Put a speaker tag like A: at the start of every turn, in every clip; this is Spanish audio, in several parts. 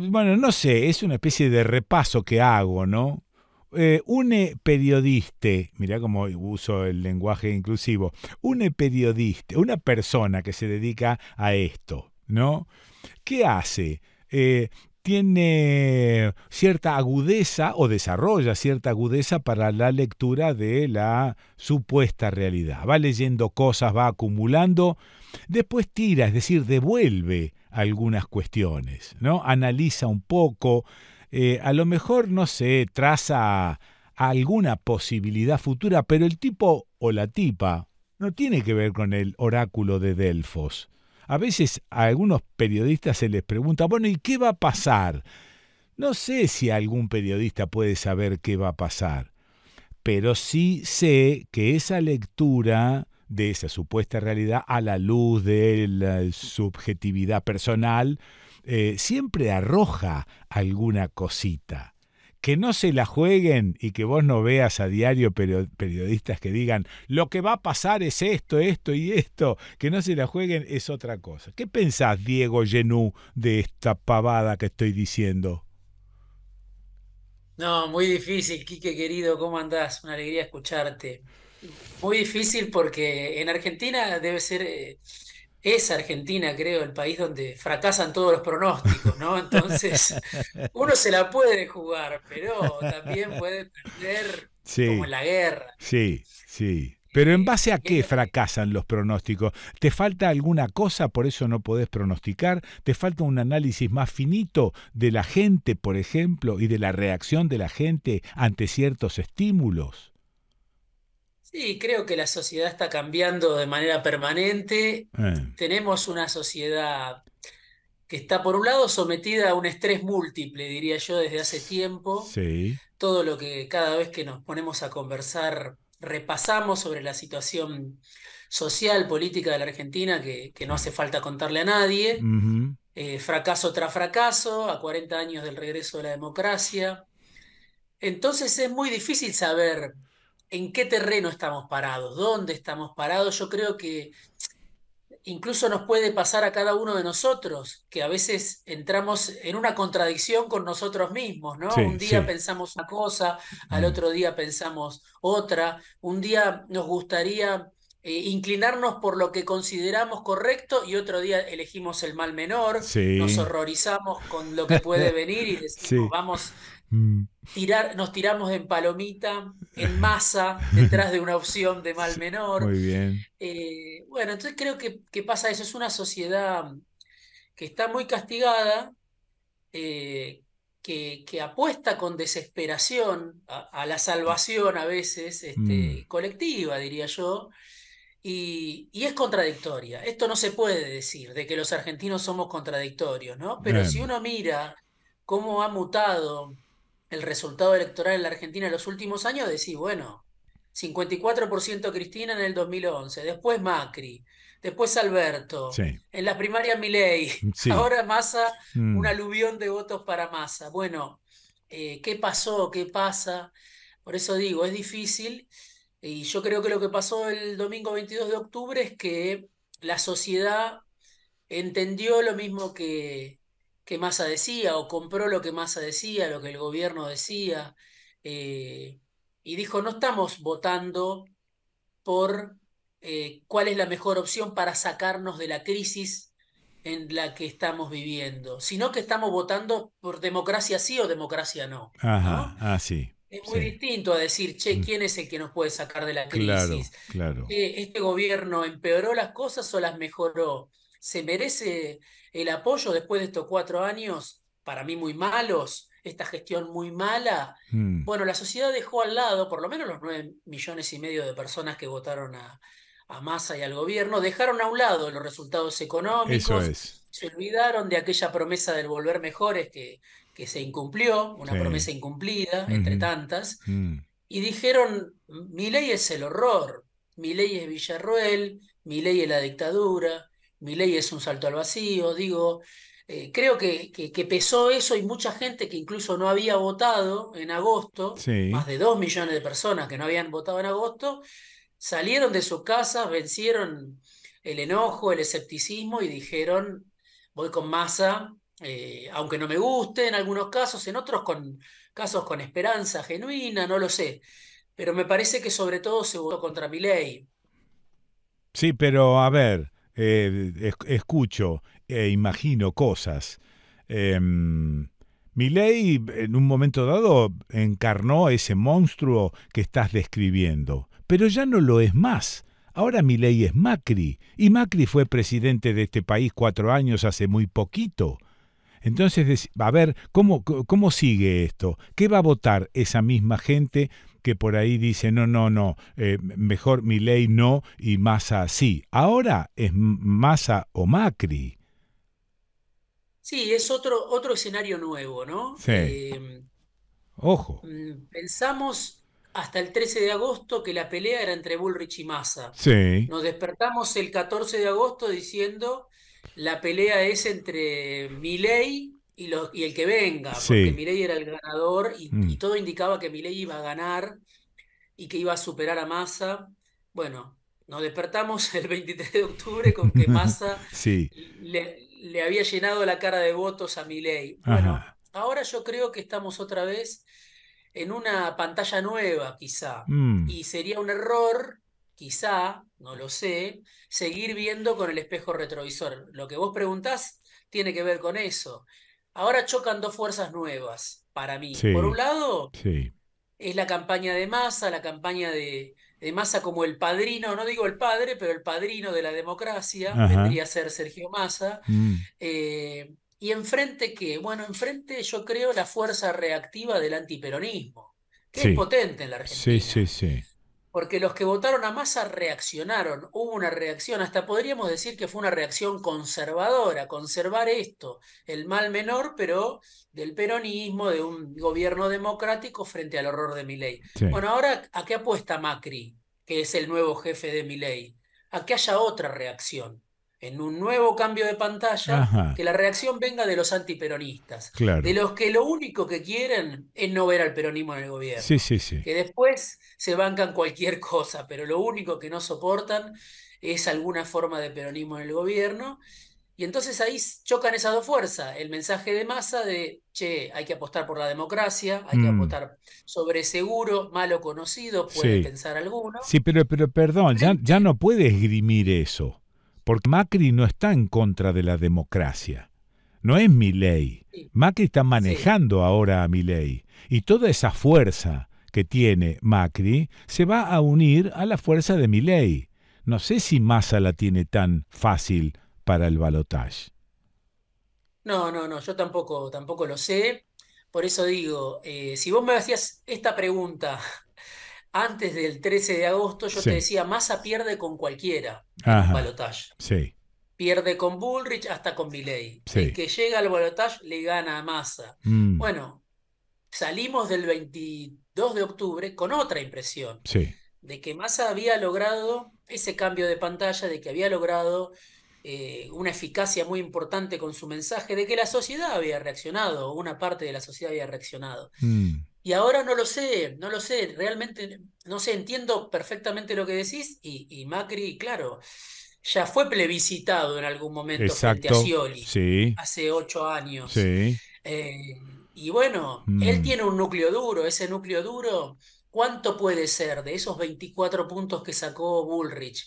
A: bueno, no sé, es una especie de repaso que hago, ¿no? Un eh, une periodista, mirá cómo uso el lenguaje inclusivo, un periodista, una persona que se dedica a esto, ¿no? ¿Qué hace? Eh, tiene cierta agudeza o desarrolla cierta agudeza para la lectura de la supuesta realidad. Va leyendo cosas, va acumulando, después tira, es decir, devuelve algunas cuestiones, ¿no? Analiza un poco, eh, a lo mejor, no sé, traza alguna posibilidad futura, pero el tipo o la tipa no tiene que ver con el oráculo de Delfos. A veces a algunos periodistas se les pregunta, bueno, ¿y qué va a pasar? No sé si algún periodista puede saber qué va a pasar, pero sí sé que esa lectura de esa supuesta realidad a la luz de la subjetividad personal, eh, siempre arroja alguna cosita. Que no se la jueguen y que vos no veas a diario periodistas que digan lo que va a pasar es esto, esto y esto, que no se la jueguen es otra cosa. ¿Qué pensás, Diego Genú, de esta pavada que estoy diciendo?
B: No, muy difícil, Quique querido, ¿cómo andás? Una alegría escucharte muy difícil porque en Argentina debe ser, eh, es Argentina creo, el país donde fracasan todos los pronósticos, ¿no? Entonces, uno se la puede jugar, pero también puede perder como la guerra.
A: Sí, sí. Pero ¿en base a qué fracasan los pronósticos? ¿Te falta alguna cosa, por eso no podés pronosticar? ¿Te falta un análisis más finito de la gente, por ejemplo, y de la reacción de la gente ante ciertos estímulos?
B: Sí, creo que la sociedad está cambiando de manera permanente. Eh. Tenemos una sociedad que está, por un lado, sometida a un estrés múltiple, diría yo, desde hace tiempo. Todo lo que cada vez que nos ponemos a conversar, repasamos sobre la situación social, política de la Argentina, que, no hace falta contarle a nadie. Eh, fracaso tras fracaso, a 40 años del regreso de la democracia. Entonces es muy difícil saber en qué terreno estamos parados, dónde estamos parados. Yo creo que incluso nos puede pasar a cada uno de nosotros, que a veces entramos en una contradicción con nosotros mismos, ¿no? un día pensamos una cosa, al mm. otro día pensamos otra, un día nos gustaría eh, inclinarnos por lo que consideramos correcto y otro día elegimos el mal menor, nos horrorizamos con lo que puede venir y decimos, vamos Mm. Tirar, nos tiramos en palomita, en masa, detrás de una opción de mal menor. Muy bien. Eh, bueno, entonces creo que, pasa eso. Es una sociedad que está muy castigada, eh, que, apuesta con desesperación a, la salvación a veces este, mm. colectiva, diría yo. Y, es contradictoria. Esto no se puede decir, de que los argentinos somos contradictorios, ¿no? Pero si uno mira cómo ha mutado el resultado electoral en la Argentina en los últimos años, decís, bueno, 54% Cristina en el 2011, después Macri, después Alberto, en las primarias Milei, mm, ahora Massa, mm. un aluvión de votos para Massa. Bueno, eh, ¿qué pasó? ¿Qué pasa? Por eso digo, es difícil y yo creo que lo que pasó el domingo 22 de octubre es que la sociedad entendió lo mismo que, que Massa decía o compró lo que Massa decía, lo que el gobierno decía, eh, y dijo, no estamos votando por eh, cuál es la mejor opción para sacarnos de la crisis en la que estamos viviendo, sino que estamos votando por democracia sí o democracia no.
A: Ah, es
B: muy distinto a decir, che, mm. ¿quién es el que nos puede sacar de la crisis? Claro, ¿Este gobierno empeoró las cosas o las mejoró? se merece el apoyo después de estos cuatro años, para mí muy malos, esta gestión muy mala. Mm. Bueno, la sociedad dejó al lado, por lo menos los nueve millones y medio de personas que votaron a, a Massa y al gobierno, dejaron a un lado los resultados económicos, se olvidaron de aquella promesa del volver mejores que, que se incumplió, una promesa incumplida, entre tantas, mm. y dijeron, mi ley es el horror, mi ley es Villarroel, mi ley es la dictadura, mi ley es un salto al vacío, digo, eh, creo que, pesó eso y mucha gente que incluso no había votado en agosto, más de dos millones de personas que no habían votado en agosto, salieron de sus casas, vencieron el enojo, el escepticismo y dijeron, voy con masa, eh, aunque no me guste en algunos casos, en otros con casos con esperanza genuina, no lo sé. Pero me parece que sobre todo se votó contra mi ley.
A: Sí, pero a ver, eh, escucho e imagino cosas. Em, mi ley en un momento dado encarnó ese monstruo que estás describiendo, pero ya no lo es más. Ahora mi ley es Macri, y Macri fue presidente de este país cuatro años hace muy poquito. Entonces, a ver, ¿cómo, ¿cómo sigue esto? ¿Qué va a votar esa misma gente que por ahí dice, no, no, no, eh, mejor mi ley no y Massa sí? Ahora es Massa o Macri.
B: Sí, es otro, otro escenario nuevo, ¿no? Sí. Em, Ojo. Mm, pensamos hasta el 13 de agosto que la pelea era entre Bullrich y Massa. Sí. Nos despertamos el 14 de agosto diciendo la pelea es entre Milei y, y el que venga, porque sí. era el ganador y, mm. todo indicaba que Milei iba a ganar y que iba a superar a Massa. Bueno, nos despertamos el 23 de octubre con que Massa le, había llenado la cara de votos a Milei. Bueno, ahora yo creo que estamos otra vez en una pantalla nueva, quizá, mm. y sería un error quizá, no lo sé, seguir viendo con el espejo retrovisor. Lo que vos preguntás tiene que ver con eso. Ahora chocan dos fuerzas nuevas para mí. Por un lado, es la campaña de masa, la campaña de, Massa como el padrino, no digo el padre, pero el padrino de la democracia, vendría a ser Sergio Massa. Mm. Eh, ¿Y enfrente qué? Bueno, enfrente yo creo la fuerza reactiva del antiperonismo, que es potente en la Argentina.
A: Sí, sí, sí
B: porque los que votaron a masa reaccionaron, hubo una reacción, hasta podríamos decir que fue una reacción conservadora, conservar esto, el mal menor, pero del peronismo, de un gobierno democrático frente al horror de Milei. Bueno, ahora, ¿a qué apuesta Macri, que es el nuevo jefe de Milei? A que haya otra reacción, en un nuevo cambio de pantalla, que la reacción venga de los antiperonistas, de los que lo único que quieren es no ver al peronismo en el gobierno, sí, sí, sí. que después se bancan cualquier cosa, pero lo único que no soportan es alguna forma de peronismo en el gobierno. Y entonces ahí chocan esas dos fuerzas, el mensaje de masa de, che, hay que apostar por la democracia, hay que mm. apostar sobre seguro, malo conocido, puede pensar alguno. Sí,
A: pero, pero perdón, ya, ya no puede esgrimir eso. Porque Macri no está en contra de la democracia. No es mi ley. Macri está manejando ahora a mi ley. Y toda esa fuerza que tiene Macri se va a unir a la fuerza de mi ley. No sé si Massa la tiene tan fácil para el balotaje.
B: No, no, no, yo tampoco, tampoco lo sé. Por eso digo, eh, si vos me hacías esta pregunta antes del 13 de agosto, yo te decía, Massa pierde con cualquiera en balotaje. Sí. Pierde con Bullrich hasta con Milley. El que llega al balotaje le gana a Massa. Mm. Bueno, salimos del 22 de octubre con otra impresión. De que Massa había logrado ese cambio de pantalla, de que había logrado eh, una eficacia muy importante con su mensaje, de que la sociedad había reaccionado, una parte de la sociedad había reaccionado. Mm. Y ahora no lo sé, no lo sé, realmente no sé, entiendo perfectamente lo que decís y, Macri, claro, ya fue plebiscitado en algún momento frente a hace ocho años. Sí. Eh, y bueno, él mm. tiene un núcleo duro, ese núcleo duro, ¿cuánto puede ser de esos 24 puntos que sacó Bullrich?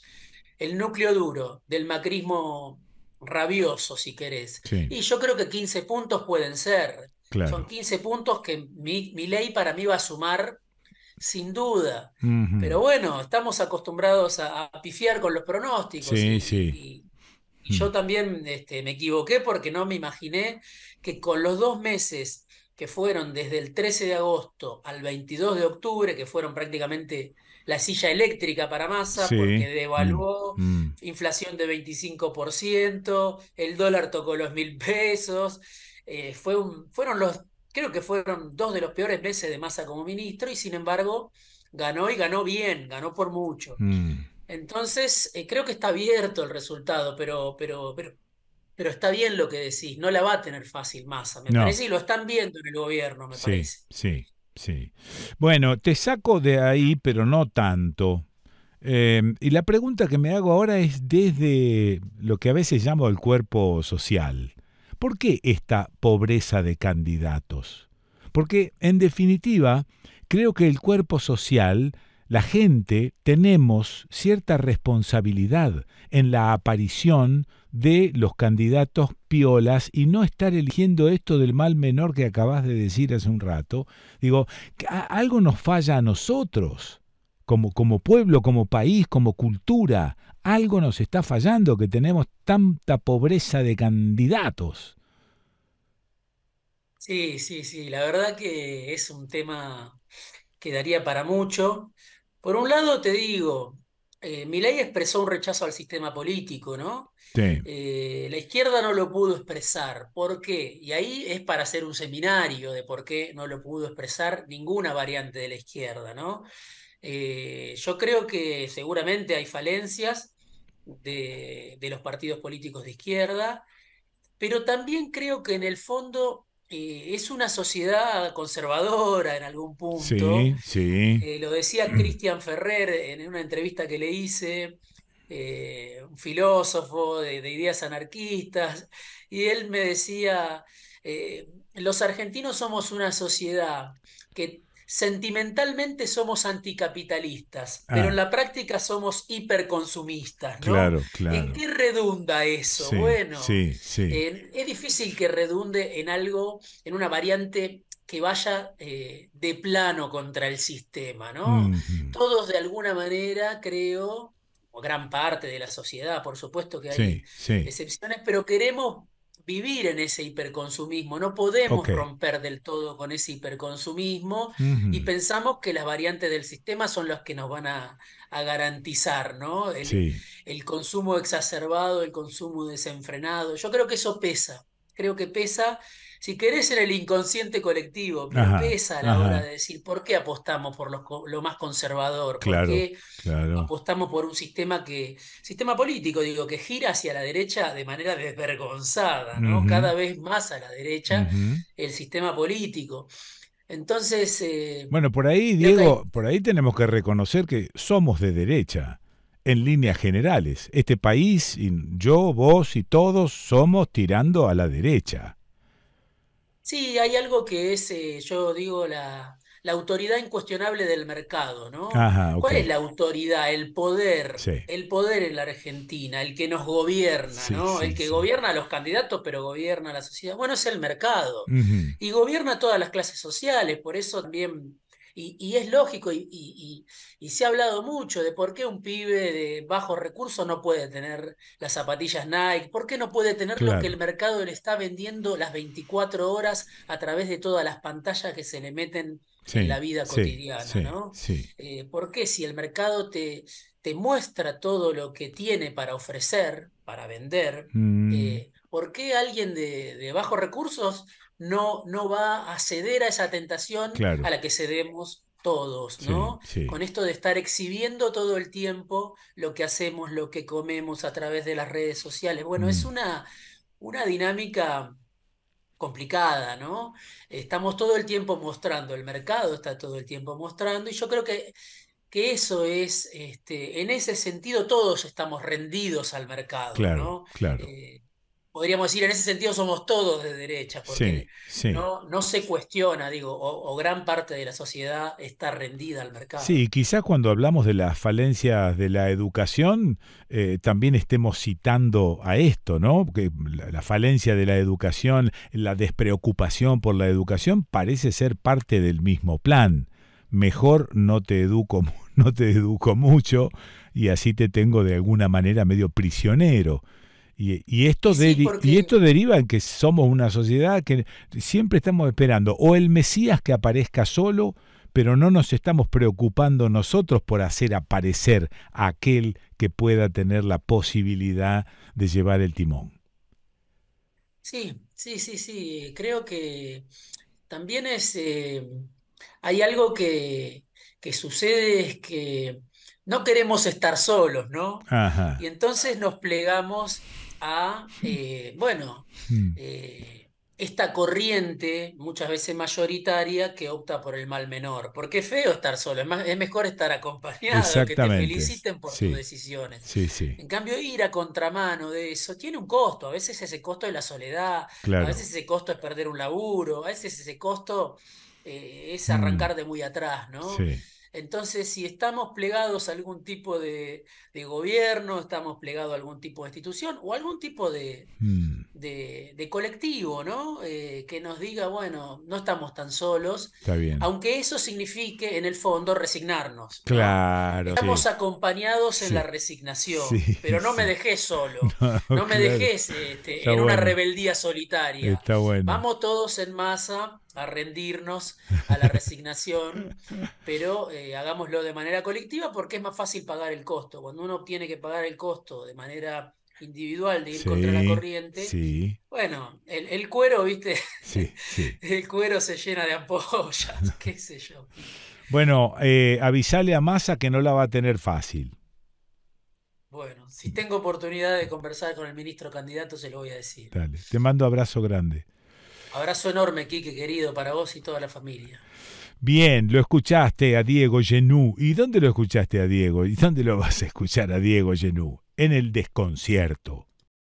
B: El núcleo duro del macrismo rabioso, si querés. Y yo creo que 15 puntos pueden ser. Son 15 puntos que mi, ley para mí va a sumar sin duda. Pero bueno, estamos acostumbrados a, pifiar con los pronósticos. Sí, y, sí. yo también este, me equivoqué porque no me imaginé que con los dos meses que fueron desde el 13 de agosto al 22 de octubre, que fueron prácticamente la silla eléctrica para masa, porque devaluó, mm, mm. inflación de 25%, el dólar tocó los mil pesos, eh, fue un, fueron los, creo que fueron dos de los peores meses de Massa como ministro y sin embargo ganó y ganó bien, ganó por mucho. Mm. Entonces, eh, creo que está abierto el resultado, pero, pero, pero, pero está bien lo que decís, no la va a tener fácil Massa, me parece, y lo están viendo en el gobierno, me sí, parece.
A: Sí, sí. Bueno, te saco de ahí, pero no tanto. Eh, y la pregunta que me hago ahora es desde lo que a veces llamo el cuerpo social. ¿Por qué esta pobreza de candidatos? Porque, en definitiva, creo que el cuerpo social, la gente, tenemos cierta responsabilidad en la aparición de los candidatos piolas y no estar eligiendo esto del mal menor que acabas de decir hace un rato. Digo, algo nos falla a nosotros, como, como pueblo, como país, como cultura algo nos está fallando que tenemos tanta pobreza de candidatos.
B: Sí, sí, sí, la verdad que es un tema que daría para mucho. Por un lado, te digo, eh, mi ley expresó un rechazo al sistema político, ¿no? Eh, la izquierda no lo pudo expresar. ¿Por qué? Y ahí es para hacer un seminario de por qué no lo pudo expresar ninguna variante de la izquierda, ¿no? Eh, yo creo que seguramente hay falencias de, los partidos políticos de izquierda, pero también creo que en el fondo eh, es una sociedad conservadora en algún punto. Sí, sí. Eh, lo decía Cristian Ferrer en una entrevista que le hice, eh, un filósofo de, de, ideas anarquistas, y él me decía, los argentinos somos una sociedad que sentimentalmente somos anticapitalistas, ah. pero en la práctica somos hiperconsumistas. ¿no? Claro, claro. ¿En qué redunda eso? bueno, es difícil que redunde en algo, en una variante que vaya eh, de plano contra el sistema, ¿no? Todos de alguna manera, creo, o gran parte de la sociedad, por supuesto que hay excepciones, pero queremos vivir en ese hiperconsumismo, no podemos romper del todo con ese hiperconsumismo y pensamos que las variantes del sistema son las que nos van a, garantizar ¿no? El, el, consumo exacerbado, el consumo desenfrenado. Yo creo que eso pesa, creo que pesa si querés, en el inconsciente colectivo, pero pesa a la hora de decir por qué apostamos por lo más conservador, por claro, qué apostamos por un sistema que, sistema político, digo, que gira hacia la derecha de manera desvergonzada, ¿no? Cada vez más a la derecha el sistema político. Entonces. Eh,
A: bueno, por ahí, Diego, por ahí tenemos que reconocer que somos de derecha en líneas generales. Este país, yo, vos y todos somos tirando a la derecha.
B: Sí, hay algo que es, eh, yo digo, la, autoridad incuestionable del mercado, ¿no? ¿Cuál es la autoridad? El poder, el poder en la Argentina, el que nos gobierna, ¿no? el que gobierna a los candidatos, pero gobierna a la sociedad. Bueno, es el mercado. Y gobierna a todas las clases sociales, por eso también y, es lógico, y, se ha hablado mucho de por qué un pibe de bajos recursos no puede tener las zapatillas Nike, por qué no puede tener lo que el mercado le está vendiendo las 24 horas a través de todas las pantallas que se le meten en la vida cotidiana, ¿no? Eh, ¿Por qué si el mercado te, muestra todo lo que tiene para ofrecer, para vender, mm. eh, ¿por qué alguien de, de bajos recursos no, va a ceder a esa tentación a la que cedemos todos, ¿no? Con esto de estar exhibiendo todo el tiempo lo que hacemos, lo que comemos a través de las redes sociales. Bueno, es mm. una, una dinámica complicada, ¿no? Estamos todo el tiempo mostrando, el mercado está todo el tiempo mostrando, y yo creo que, que eso es, este, en ese sentido todos estamos rendidos al mercado, claro, ¿no? Claro. Eh, podríamos decir, en ese sentido somos todos de derecha, porque No, se cuestiona, digo, o, gran parte de la sociedad está rendida al mercado. Sí,
A: quizás cuando hablamos de las falencias de la educación, eh, también estemos citando a esto, ¿no? Porque la, falencia de la educación, la despreocupación por la educación, parece ser parte del mismo plan. Mejor no te educo, no te educo mucho y así te tengo de alguna manera medio prisionero. Y, esto y esto deriva en que somos una sociedad que siempre estamos esperando o el Mesías que aparezca solo, pero no nos estamos preocupando nosotros por hacer aparecer a aquel que pueda tener la posibilidad de llevar el timón.
B: Sí, sí, sí, sí. Creo que también es, eh, hay algo que, que sucede, es que no queremos estar solos, ¿no? Ajá. Y entonces nos plegamos a, eh, bueno, mm. eh, esta corriente muchas veces mayoritaria que opta por el mal menor, porque es feo estar solo, es, más, es mejor estar acompañado, que te feliciten por tus decisiones. Sí, sí. En cambio, ir a contramano de eso tiene un costo, a veces ese costo es la soledad, a veces ese costo es perder un laburo, a veces ese costo eh, es mm. arrancar de muy atrás, ¿no? Sí. Entonces, si estamos plegados a algún tipo de, gobierno, estamos plegados a algún tipo de institución o algún tipo de, hmm. colectivo, ¿no? Eh, que nos diga, bueno, no estamos tan solos, aunque eso signifique, en el fondo, resignarnos.
A: Claro. Estamos
B: acompañados en la resignación, pero no me dejé solo,
A: no, me dejes este, en una rebeldía
B: solitaria. Está bueno. Vamos todos en masa a rendirnos a la resignación, pero eh, hagámoslo de manera colectiva porque es más fácil pagar el costo. Cuando uno tiene que pagar el costo de manera individual de ir contra la corriente, bueno, el, cuero, viste, el cuero se llena de ampollas, qué sé yo.
A: Bueno, eh, avisale a Massa que no la va a tener fácil.
B: Bueno, si tengo oportunidad de conversar con el ministro candidato, se lo voy a decir.
A: Dale, te mando abrazo grande.
B: Abrazo enorme, Quique, querido, para vos y toda la familia.
A: Bien, lo escuchaste a Diego Genú. ¿Y dónde lo escuchaste a Diego? ¿Y dónde lo vas a escuchar a Diego Genú? En el desconcierto.